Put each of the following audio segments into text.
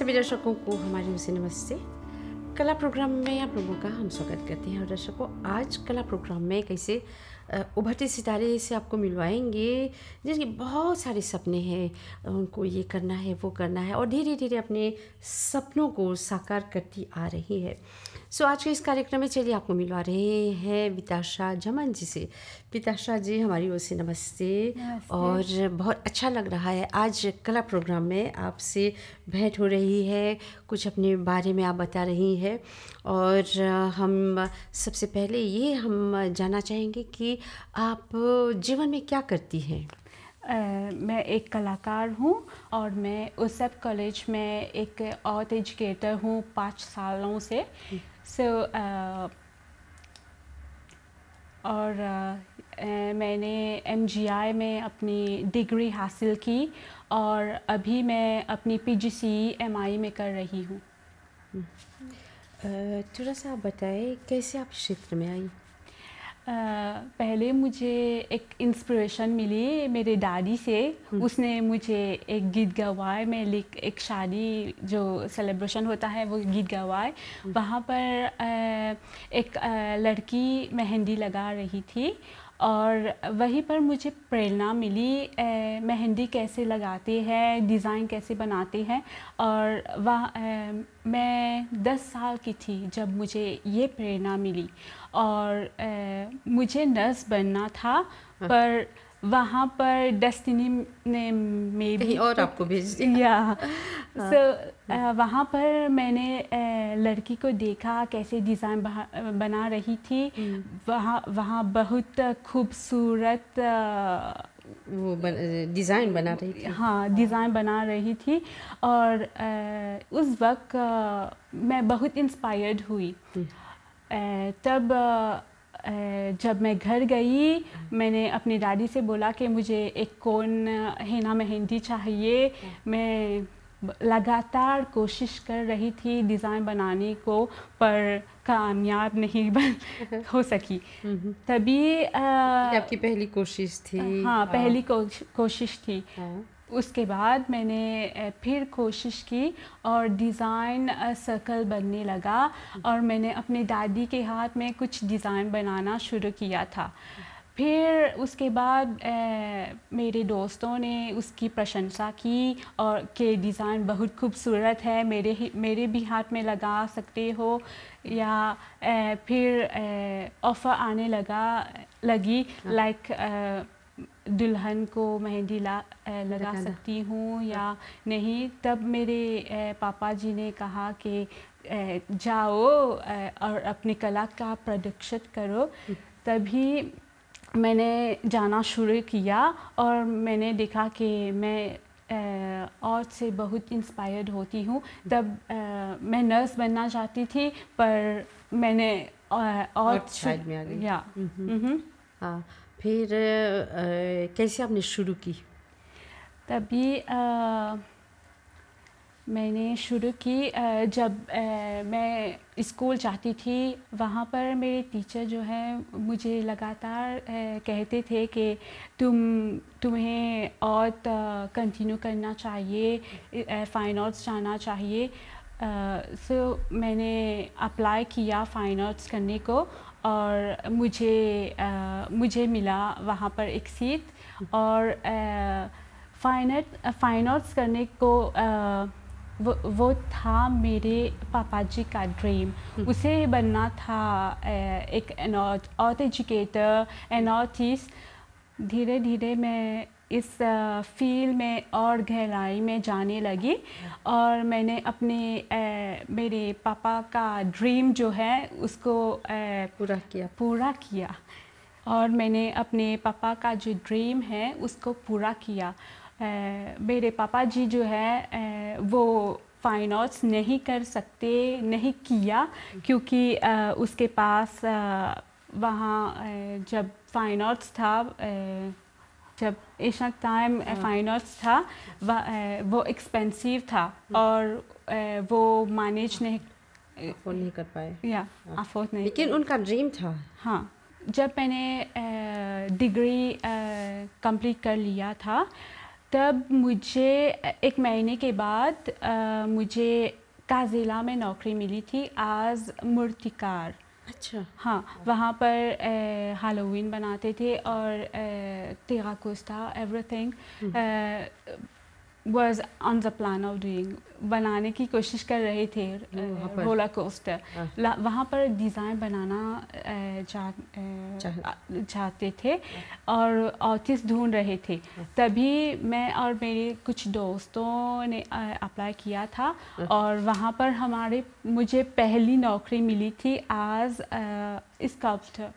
सभी दर्शकों को हमारे मुझसे नमस्ते कला प्रोग्राम में आप लोगों का हम स्वागत करते हैं और दर्शकों आज कला प्रोग्राम में कैसे उभरते सितारे से आपको मिलवाएंगे जिनके बहुत सारे सपने हैं उनको ये करना है वो करना है और धीरे धीरे अपने सपनों को साकार करती आ रही है सो आज के इस कार्यक्रम में चलिए आपको मिलवा रहे हैं बिताशा जमन जी से बिताशा जी हमारी ओर से नमस्ते और बहुत अच्छा लग रहा है आज कला प्रोग्राम में आपसे भेंट हो रही है कुछ अपने बारे में आप बता रही हैं और हम सबसे पहले ये हम जानना चाहेंगे कि आप जीवन में क्या करती हैं Uh, मैं एक कलाकार हूँ और मैं उस कॉलेज में एक आर्ट एजुकेटर हूँ पाँच सालों से हम्म। सो so, uh, और uh, मैंने एम जी आई में अपनी डिग्री हासिल की और अभी मैं अपनी पी जी सी एम आई में कर रही हूँ हम्म। थोड़ा सा आप बताएं कैसे आप क्षेत्र में आई पहले मुझे एक इंस्पिरेशन मिली मेरे डैडी से हम्म। उसने मुझे एक गीत गवाए में लिख एक शादी जो सेलिब्रेशन होता है वो गीत गवाए हम्म। वहाँ पर एक लड़की मेहंदी लगा रही थी और वहीं पर मुझे प्रेरणा मिली मेहंदी कैसे लगाते हैं डिज़ाइन कैसे बनाते हैं और वह मैं 10 साल की थी जब मुझे ये प्रेरणा मिली और मुझे नर्स बनना था हाँ। पर वहाँ पर डेस्टिनी ने मे भी और तो आपको भेज दिया सो हाँ। वहाँ पर मैंने लड़की को देखा कैसे डिज़ाइन बना रही थी हम्म। वहाँ वहाँ बहुत खूबसूरत वो डिज़ाइन बना रही थी हाँ डिज़ाइन हाँ। बना रही थी और उस वक्त मैं बहुत इंस्पायर्ड हुई आ, हम्म। तब जब मैं घर गई मैंने अपनी डैडी से बोला कि मुझे एक कौन हेना मेहंदी चाहिए मैं लगातार कोशिश कर रही थी डिज़ाइन बनाने को पर कामयाब नहीं बन हो सकी तभी आपकी पहली कोशिश थी हाँ पहली हाँ। कोशिश थी हाँ। उसके बाद मैंने फिर कोशिश की और डिज़ाइन सर्कल बनने लगा और मैंने अपने दादी के हाथ में कुछ डिज़ाइन बनाना शुरू किया था फिर उसके बाद ए, मेरे दोस्तों ने उसकी प्रशंसा की और के डिज़ाइन बहुत खूबसूरत है मेरे मेरे भी हाथ में लगा सकते हो या ए, फिर ऑफ़र आने लगा लगी लाइक हाँ। दुल्हन को मेहंदी ला लगा सकती हूँ हाँ। या नहीं तब मेरे पापा जी ने कहा कि जाओ और अपनी कला का प्रदर्शित करो हम्म। तभी मैंने जाना शुरू किया और मैंने देखा कि मैं और से बहुत इंस्पायर्ड होती हूँ हम्म। तब आ, मैं नर्स बनना चाहती थी पर मैंने और, और, और में आ गई या हम्म। हाँ। फिर आ, कैसे आपने शुरू की तभी आ, मैंने शुरू की जब मैं स्कूल जाती थी वहाँ पर मेरे टीचर जो है मुझे लगातार कहते थे कि तुम तुम्हें और कंटिन्यू करना चाहिए फ़ाइन आर्ट्स जाना चाहिए सो uh, so, मैंने अप्लाई किया फ़ाइन आर्ट्स करने को और मुझे आ, मुझे मिला वहाँ पर एक सीट और फाइन फाइन आर्ट्स करने को आ, वो वो था मेरे पापा जी का ड्रीम हम्म। उसे बनना था एक आर्ट एजुकेटर एन आर्टिस्ट धीरे धीरे मैं इस फील्ड में और गहराई में जाने लगी और मैंने अपने मेरे पापा का ड्रीम जो है उसको पूरा किया पूरा किया और मैंने अपने पापा का जो ड्रीम है उसको पूरा किया मेरे पापा जी जो है वो फ़ाइन आर्ट्स नहीं कर सकते नहीं किया क्योंकि उसके पास वहाँ जब फ़ाइन आर्ट्स था जब इशक टाइम हाँ। फाइन आर्ट्स था वो एक्सपेंसिव था हाँ। और वो मैनेज नहीं अफोर्ड नहीं कर पाए या हाँ। अफोर्ड नहीं लेकिन उनका ड्रीम था हाँ जब मैंने डिग्री कंप्लीट कर लिया था तब मुझे एक महीने के बाद मुझे काजिला में नौकरी मिली थी आज मूर्तिकार अच्छा हाँ वहाँ पर हालोवीन बनाते थे और तेगा कोस्ता everything was on the plan of doing बनाने की कोशिश कर रहे थे रोलर कोस्टर हाँ। वहाँ पर डिज़ाइन बनाना चाहते थे हाँ। और आर्टिस्ट ढूंढ रहे थे हाँ। तभी मैं और मेरे कुछ दोस्तों ने अप्लाई किया था और वहाँ पर हमारे मुझे पहली नौकरी मिली थी एज स्कल्प्टर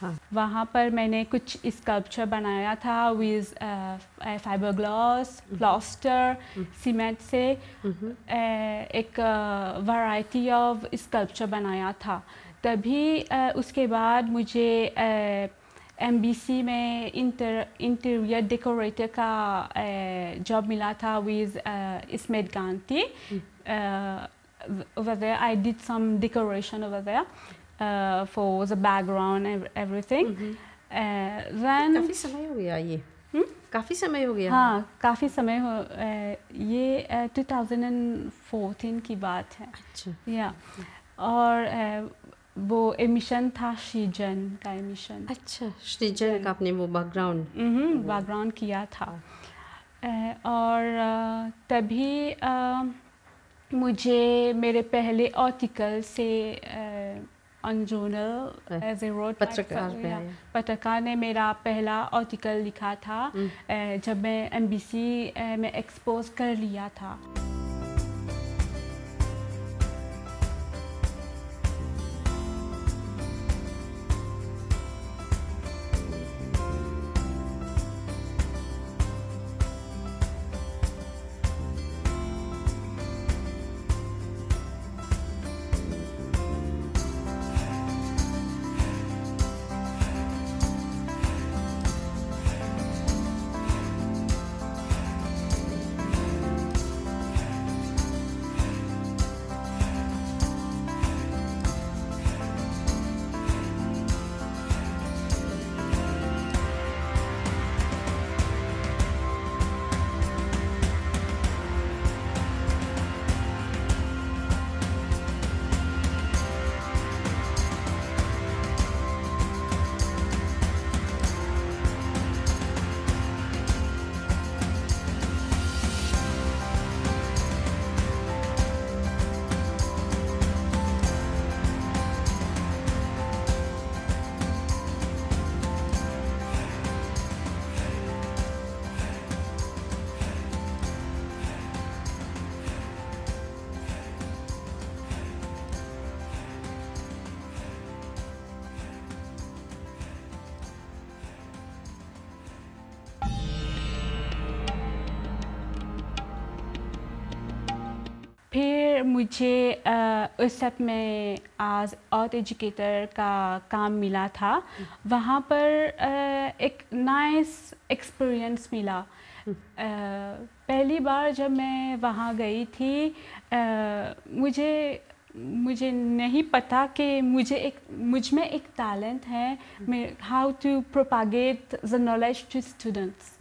हाँ वहाँ पर मैंने कुछ स्कल्पचर बनाया था with fibre glass plaster cement से हम्म। एक वैरायटी ऑफ स्कल्पचर बनाया था तभी uh, उसके बाद मुझे एमबीसी uh, में इंटर इंटीरियर डेकोरेटर का जॉब uh, मिला था with Ismat Gandhi over I did some decoration decoration uh, for the background and everything. Mm -hmm. uh, then काफ़ी समय हो गया ये hmm? काफ़ी समय हो गया हाँ काफ़ी समय हो uh, ये uh, 2014 की बात है अच्छा या yeah. और uh, वो एमिशन था श्रीजन का एमिशन अच्छा श्रीजन का आपने वो बैकग्राउंड बैकग्राउंड mm-hmm, किया था हाँ। uh, और uh, तभी uh, मुझे मेरे पहले आर्टिकल से uh, अंजुनल एज ए रोड पत्रकार ने मेरा पहला आर्टिकल लिखा था हम्म। जब मैं एमबीसी में एक्सपोज कर लिया था फिर मुझे उस सब में आज आउट एजुकेटर का काम मिला था हम्म। वहाँ पर एक नाइस एक्सपीरियंस मिला हम्म। पहली बार जब मैं वहाँ गई थी मुझे मुझे नहीं पता कि मुझे एक मुझ में एक टैलेंट है how to propagate the knowledge to students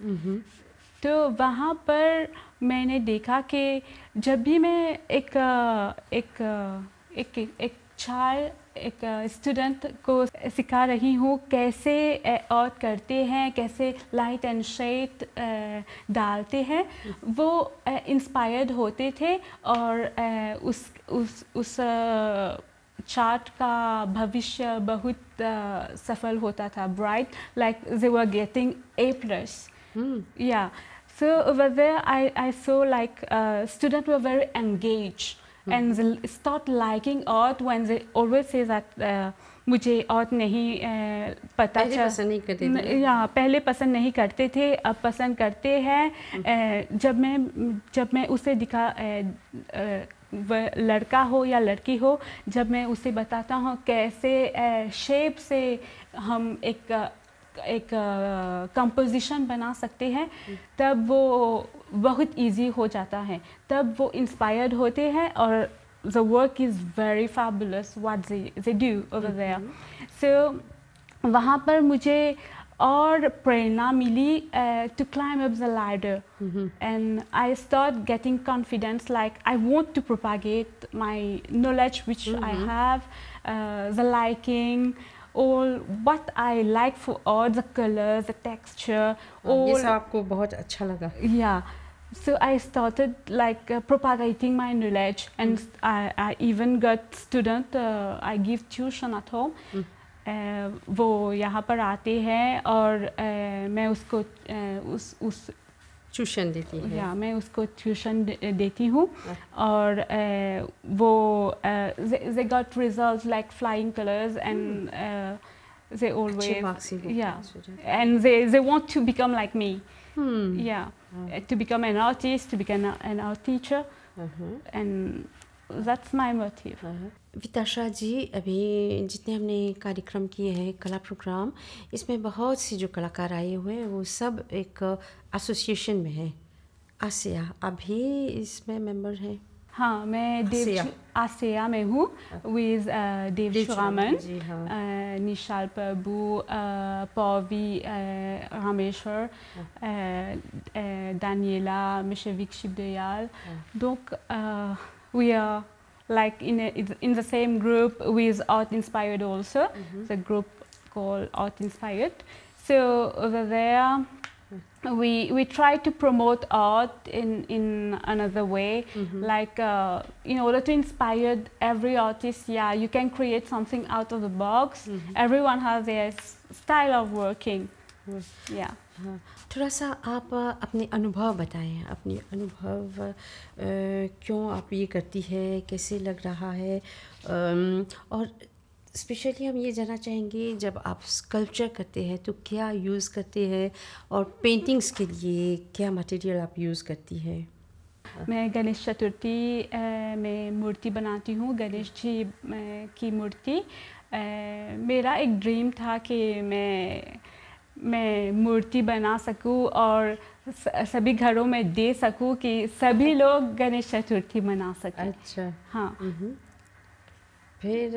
तो वहाँ पर मैंने देखा कि जब भी मैं एक एक एक एक छाल एक स्टूडेंट को सिखा रही हूँ कैसे आउट करते हैं कैसे लाइट एंड शेड डालते हैं वो इंस्पायर्ड होते थे और उस उस उस चार्ट का भविष्य बहुत सफल होता था bright like they were getting A plus या So over there, I, I saw like uh, students were very engaged mm hmm. and they start liking art when they always say that uh, मुझे और नहीं ए, पता पहले पसंद नहीं करते थे या पहले पसंद नहीं करते थे अब पसंद करते हैं जब मैं जब मैं उसे दिखा ए, लड़का हो या लड़की हो जब मैं उसे बताता हूँ कैसे शेप से हम एक एक कंपोजिशन बना सकते हैं तब वो बहुत इजी हो जाता है तब वो इंस्पायर्ड होते हैं और the work is very fabulous what they they do over mm वहाँ पर मुझे और प्रेरणा मिली to climb up the ladder and I start getting confidence like I want to propagate my knowledge which I have the liking और what I like for और the colours the texture और आपको बहुत अच्छा लगा या so I started like uh, propagating my knowledge and mm. I, I even got student uh, I give tuition at home mm. uh, वो यहाँ पर आते हैं और uh, मैं उसको uh, उस उस ट्यूशन देती है या मैं उसको ट्यूशन देती हूँ और वो they got results like flying colors and hmm. they always yeah and they they want to become like me hmm. yeah to become an artist to become an art teacher uh-huh। and that's my motive Shah ji अभी जितने हमने कार्यक्रम किए हैं कला programme इसमें बहुत से जो कलाकार आए हुए हैं वो सब एक एसोसिएशन में है आसिया अभी इसमें मेंबर हैं हाँ मैं देव आसिया में हूँ विज uh, देव रामन हाँ। uh, निशाल प्रभु uh, पौवी रामेश्वर हाँ। दानियला मिशे विक्षिप दयाल हाँ। दो we are like in, a, in the same group with Art Inspired also, mm -hmm. the group called Art Inspired. So over there, mm-hmm. we we try to promote art in in another way, mm -hmm. like uh, in order to inspire every artist. Yeah, you can create something out of the box. Mm -hmm. Everyone has their style of working. Mm-hmm. Yeah. हाँ थोड़ा सा आप अपने अनुभव बताएँ अपने अनुभव क्यों आप ये करती है कैसे लग रहा है और स्पेशली हम ये जानना चाहेंगे जब आप स्कल्पचर करते हैं तो क्या यूज़ करते हैं और पेंटिंग्स के लिए क्या मटेरियल आप यूज़ करती हैं मैं गणेश चतुर्थी में मूर्ति बनाती हूँ गणेश जी की मूर्ति मेरा एक ड्रीम था कि मैं मैं मूर्ति बना सकूं और सभी घरों में दे सकूं कि सभी लोग गणेश चतुर्थी मना सकें अच्छा हाँ हम्म। फिर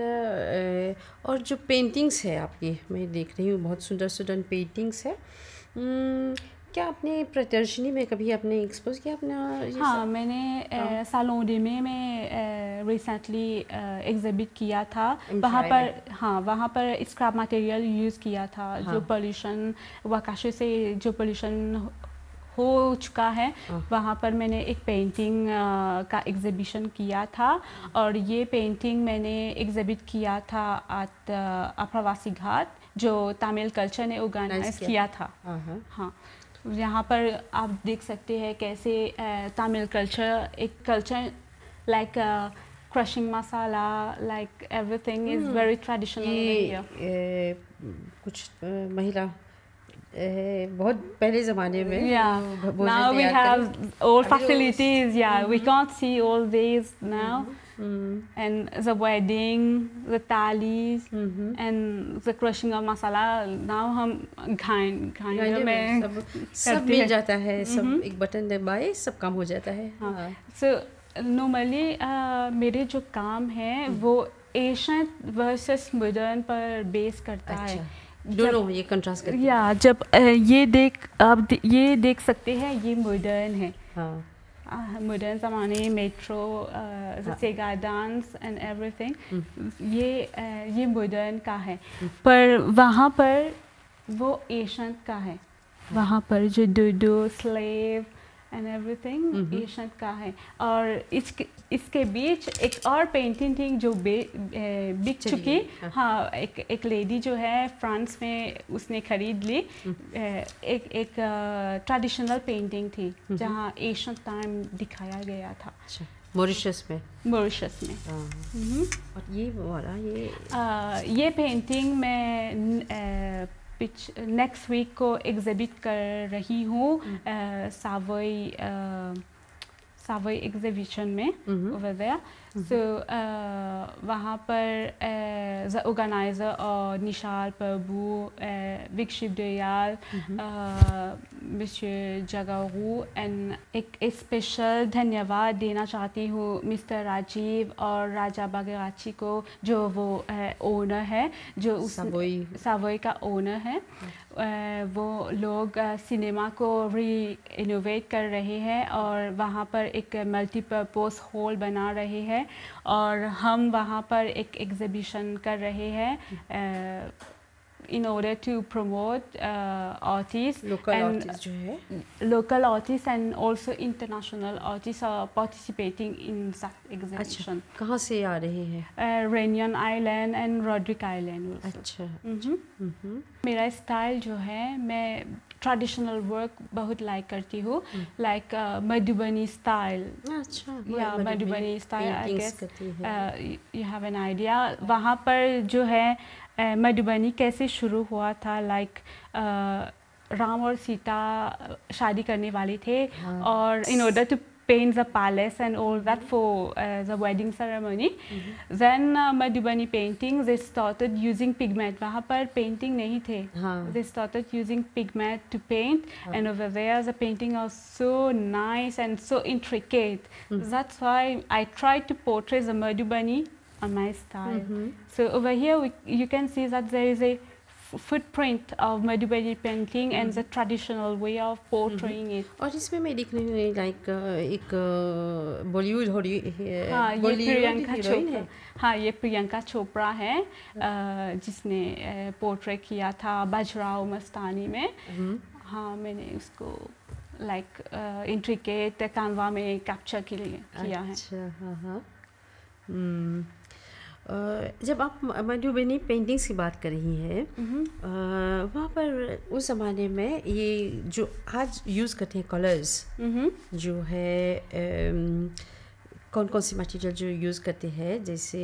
और जो पेंटिंग्स है आपकी मैं देख रही हूँ बहुत सुंदर सुंदर पेंटिंग्स है हम्म, क्या आपने प्रदर्शनी में कभी आपने एक्सपोज किया अपना हाँ मैंने हाँ। सालों सालोंडे में मैं रिसेंटली एग्जिबिट किया था वहाँ पर हाँ वहाँ पर स्क्रैप मटेरियल यूज़ किया था हाँ. जो पोल्यूशन वकाशे से जो पोल्यूशन हो चुका है हाँ। वहाँ पर मैंने एक पेंटिंग का एग्ज़िबिशन किया था और ये पेंटिंग मैंने एग्ज़िबिट किया था आत अप्रवासी घाट जो तमिल कल्चर ने ऑर्गेनाइज किया था हाँ, हाँ। यहाँ पर आप देख सकते हैं कैसे तमिल कल्चर एक culture like crushing masala like everything is very traditional कुछ महिला बहुत पहले जमाने में now we have all facilities या we can't see all this now mm. and the wedding, the talis, mm-hmm. and the crushing of masala. Now हम grinder में सब, सब मिल जाता है सब mm-hmm. एक बटन दबाए सब काम हो जाता है हाँ सो नॉर्मली uh, मेरे जो काम है mm. वो एशियन वर्सेस मॉडर्न पर बेस करता अच्छा. है दोनों ये कंट्रास्ट करते हैं या जब uh, ये देख आप ये देख सकते हैं ये मॉडर्न है हाँ मॉडर्न ज़माने मेट्रो गार्डन्स एंड एवरीथिंग ये uh, ये मॉडर्न का है hmm. पर वहाँ पर वो एशंट का है hmm. वहाँ पर जो डोडो स्लेव एंड एवरीथिंग ये शत का है और इसके इसके बीच एक और पेंटिंग थी जो बिक चुकी हाँ, एक एक लेडी जो है फ्रांस में उसने खरीद ली एक एक ट्रेडिशनल पेंटिंग थी जहाँ एशियन टाइम दिखाया गया था मॉरिशस में मॉरिशस में और ये वाला ये आ, ये पेंटिंग मैं पिछ नेक्स्ट वीक को एग्जिबिट कर रही हूँ हम्म। सावई सावई एग्जिबिशन में over mm-hmm. So mm-hmm. uh, वहाँ पर ऑर्गेनाइज़र uh, और निशाल प्रभु विक्षिप दयाल मिस्टर एंड एक स्पेशल धन्यवाद देना चाहती हूँ मिस्टर राजीव और राजा बागराची को जो वो ओनर uh, है जो उस सावई का ओनर है mm-hmm. वो लोग सिनेमा को री इनोवेट कर रहे हैं और वहाँ पर एक मल्टीपर्पज़ हॉल बना रहे हैं और हम वहाँ पर एक एग्ज़िबिशन कर रहे हैं in order to promote uh, artists. Local and artists Local artists and also international artists are participating in that exhibition. kahan se aa rahe hain हैं? Uh, Réunion Island and rodrick Island also. acha Mm-hmm. Mm-hmm. मेरा style जो है मैं traditional work बहुत like करती हूँ like Madhubani style या Madhubani style I guess you have an idea वहाँ पर जो है मधुबनी कैसे शुरू हुआ था लाइक राम और सीता शादी करने वाले थे हाँ। और in order to paint the palace and all that for the wedding ceremony then Madhubani painting this started using pigment वहाँ पर पेंटिंग नहीं थे this started using pigment to paint and over there the painting are so nice and so intricate that's why I try to portray the Madhubani on my style. Mm -hmm. So over here we, you can see that there is a footprint of Madhubani painting mm -hmm. and the mm-hmm. traditional way of mm-hmm. portraying mm -hmm. it. Or इसमें मैं देख रही हूँ like uh, uh Bollywood Bollywood हो रही है हाँ ये प्रियंका चोपड़ा हाँ ये प्रियंका चोपड़ा है जिसने पोर्ट्रे uh, किया था बजराव मस्तानी में mm-hmm. हाँ मैंने उसको लाइक इंट्रिकेट कैनवा में कैप्चर के लिए किया है अच्छा हाँ हाँ hmm. जब आप मधुबनी पेंटिंग्स की बात कर रही हैं हम्म। वहाँ पर उस ज़माने में ये जो आज यूज़ करते हैं कलर्स हम्म। जो है कौन कौन सी मटेरियल जो यूज़ करते हैं जैसे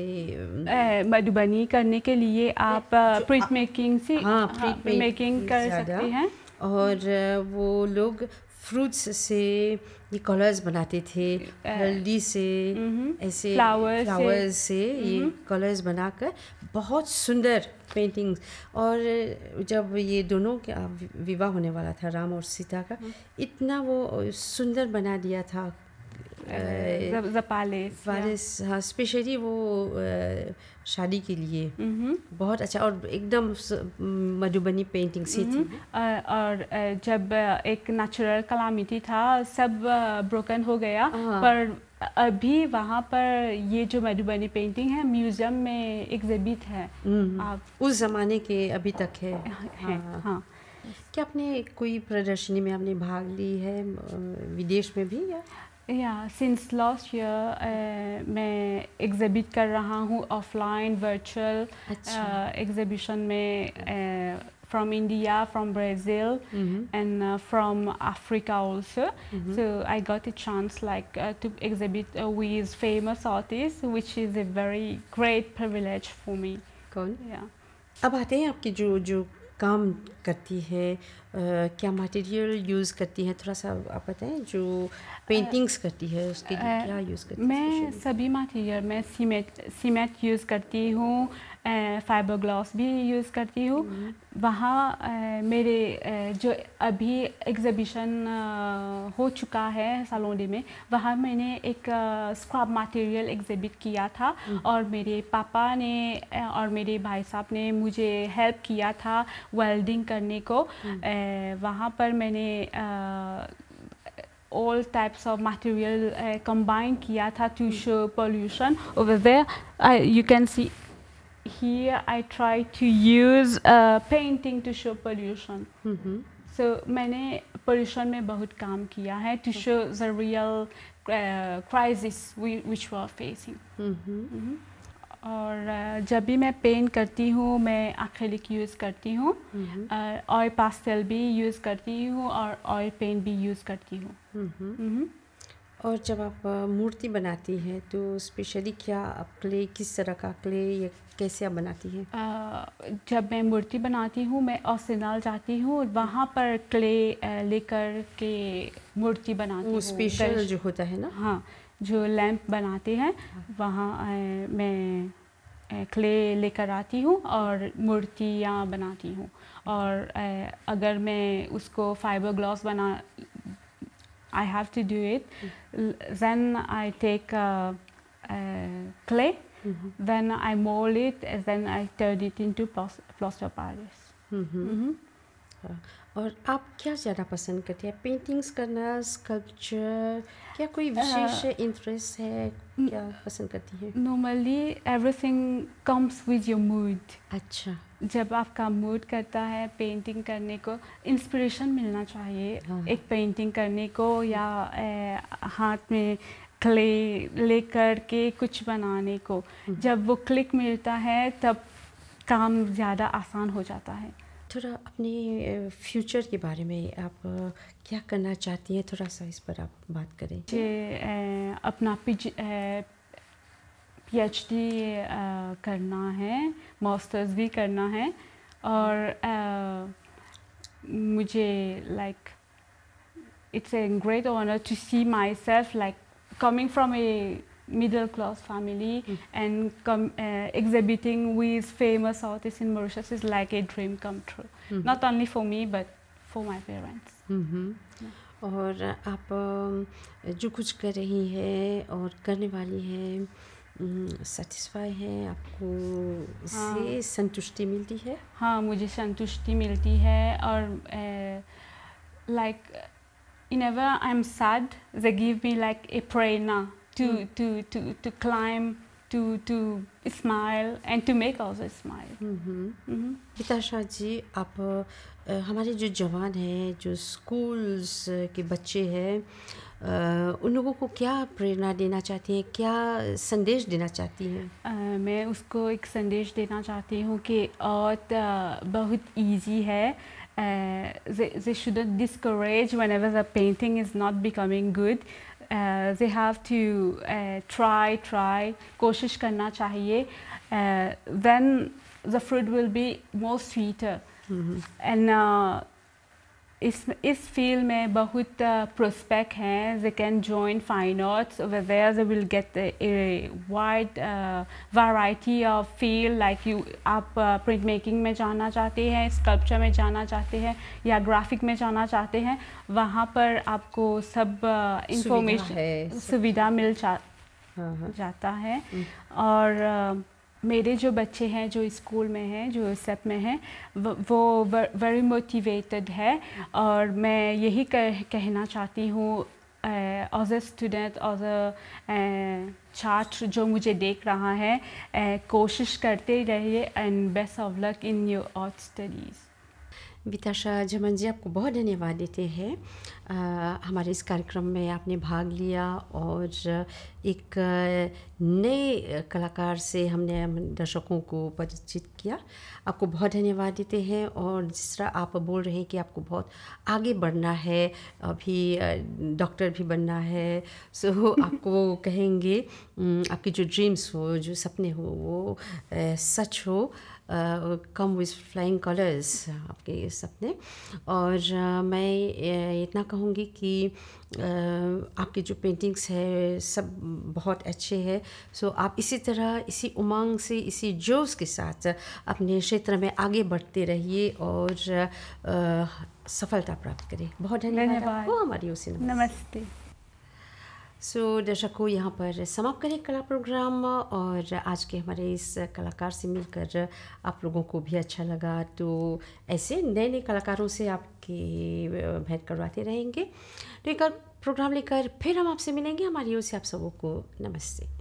मधुबनी करने के लिए आप प्रिंट मेकिंग से हाँ प्रिंट हाँ, मेकिंग कर सकते हैं और वो लोग फ्रूट्स से ये कलर्स बनाते थे हल्दी से ऐसे फ्लावर्स फ्लावर्स से, से ये कलर्स बनाकर बहुत सुंदर पेंटिंग्स और जब ये दोनों का विवाह होने वाला था राम और सीता का इतना वो सुंदर बना दिया था वारिस eh, हाँ स्पेशली वो eh, शादी के लिए mm-hmm. बहुत अच्छा और एकदम मधुबनी पेंटिंग सी थी mm-hmm. और जब एक नेचुरल कलामिटी था सब ब्रोकन हो गया हाँ। पर अभी वहाँ पर ये जो मधुबनी पेंटिंग है म्यूजियम में एग्जिबिट है mm-hmm. आप उस ज़माने के अभी तक है, है हाँ, हाँ। क्या आपने कोई प्रदर्शनी में आपने भाग ली है विदेश में भी या या सिंस लास्ट ईयर मैं एग्जिबिट कर रहा हूँ ऑफलाइन वर्चुअल एग्जिबिशन में from India from Brazil and from Africa also so I got a chance like to exhibit we is famous artist which is a very great privilege for me कौन या अब आते हैं आपकी जो जो काम करती है क्या मटेरियल यूज़ करती हैं थोड़ा सा आप बताएं जो पेंटिंग्स करती है उसके लिए क्या यूज़ करती मैं सभी मटेरियल मैं सीमेंट सीमेंट यूज़ करती हूँ फाइबर ग्लास भी यूज़ करती हूँ हम्म। वहाँ मेरे जो अभी एग्ज़िबिशन हो चुका है सालोंडे में वहाँ मैंने एक स्क्रब मटेरियल एग्जिबिट किया था हम्म। और मेरे पापा ने और मेरे भाई साहब ने मुझे हेल्प किया था वेल्डिंग करने को हम्म। वहाँ पर मैंने all types of material uh, combined kiya tha to show pollution over there I, you can see here I try to use uh, painting to show pollution mm -hmm. so many pollution में bahut kaam किया hai to show the real uh, crisis we, which we are facing mm -hmm. Mm -hmm. और जब भी मैं paint करती हूँ मैं acrylic use करती हूँ ऑयल हम्म। पास्टल भी यूज़ करती हूँ और ऑयल पेंट भी यूज़ करती हूँ हम्म। हम्म। और जब आप मूर्ति बनाती हैं तो स्पेशली क्या आप क्ले किस तरह का क्ले या कैसे आप बनाती हैं जब मैं मूर्ति बनाती हूँ मैं औसनाल जाती हूँ वहाँ पर क्ले लेकर के मूर्ति बनाती हूँ स्पेशल जो होता है ना हाँ जो लैम्प बनाते हैं वहाँ मैं क्ले लेकर आती हूँ और मूर्तियाँ बनाती हूँ और अगर मैं उसको फाइबर ग्लास बना I have to do it then I take clay then I mould it and I I it into plaster Paris. Mm -hmm. Mm -hmm. और आप क्या ज़्यादा पसंद करते हैं पेंटिंग्स करना स्कल्पचर क्या कोई विशेष इंटरेस्ट है क्या पसंद करती हैं normally everything comes with your mood अच्छा जब आपका मूड करता है पेंटिंग करने को इंस्पिरेशन मिलना चाहिए हाँ। एक पेंटिंग करने को या ए, हाथ में क्ले लेकर के कुछ बनाने को हम्म। जब वो क्लिक मिलता है तब काम ज़्यादा आसान हो जाता है थोड़ा अपने फ्यूचर के बारे में आप क्या करना चाहती हैं थोड़ा सा इस पर आप बात करें मुझे अपना पी डी करना है मास्टर्स भी करना है और आ, मुझे like it's a great honour to see myself like coming from a middle class family mm. and com, uh, exhibiting with famous artists in Mauritius is like a dream come true. Mm -hmm. Not only for me but for my parents. Mm -hmm. yeah. और आप जो कुछ कर रही हैं और करने वाली हैं सेटिस्फाई हैं आपको इससे हाँ, संतुष्टि मिलती है हाँ मुझे संतुष्टि मिलती है और like whenever I'm sad, they give me like a prana to, mm. to, to, to climb, to, to smile, and to make others smile. Gita mm-hmm. mm-hmm. हमारे जो जवान हैं जो स्कूल्स के बच्चे हैं उन लोगों को क्या प्रेरणा देना चाहती हैं क्या संदेश देना चाहती हैं मैं उसको एक संदेश देना चाहती हूँ कि आर्ट बहुत इजी है they should discourage one ever the painting is not becoming good Uh, they have to uh, try, try, koshish karna chahiye. Uh, then the fruit will be more sweeter. Mm -hmm. And इस इस field में बहुत prospect uh, हैं they can join fine arts where they will get wide variety of field like you आप print uh, making में जाना चाहते हैं स्कल्पचर में जाना चाहते हैं या ग्राफिक में जाना चाहते हैं वहाँ पर आपको सब इंफॉर्मेशन uh, सुविधा मिल जा, हाँ, हाँ. जाता है हम्म। और uh, मेरे जो बच्चे हैं जो स्कूल में हैं जो सब e में हैं वो वेरी मोटिवेटेड है और मैं यही कह, कहना चाहती हूँ as a student as a छात्र जो मुझे देख रहा है uh, कोशिश करते रहिए and best of luck in your art studies Bitasha जमन जी आपको बहुत धन्यवाद देते हैं हमारे इस कार्यक्रम में आपने भाग लिया और एक नए कलाकार से हमने दर्शकों को परिचित किया आपको बहुत धन्यवाद देते हैं और जिस तरह आप बोल रहे हैं कि आपको बहुत आगे बढ़ना है अभी डॉक्टर भी बनना है सो आपको कहेंगे आपकी जो ड्रीम्स हो जो सपने हो वो सच हो कम विज फ्लाइंग कलर्स आपके ये सपने और uh, मैं इतना कहूँगी कि uh, आपकी जो पेंटिंग्स है सब बहुत अच्छे हैं सो so, आप इसी तरह इसी उमंग से इसी जोश के साथ अपने क्षेत्र में आगे बढ़ते रहिए और uh, सफलता प्राप्त करें बहुत धन्यवाद हमारी उसी नमस्ते सो so, दर्शकों यहाँ पर समाप्त करें कला प्रोग्राम और आज के हमारे इस कलाकार से मिलकर आप लोगों को भी अच्छा लगा तो ऐसे नए नए कलाकारों से आपकी भेंट करवाते रहेंगे तो एक प्रोग्राम लेकर फिर हम आपसे मिलेंगे हमारी ओर से आप सबों को नमस्ते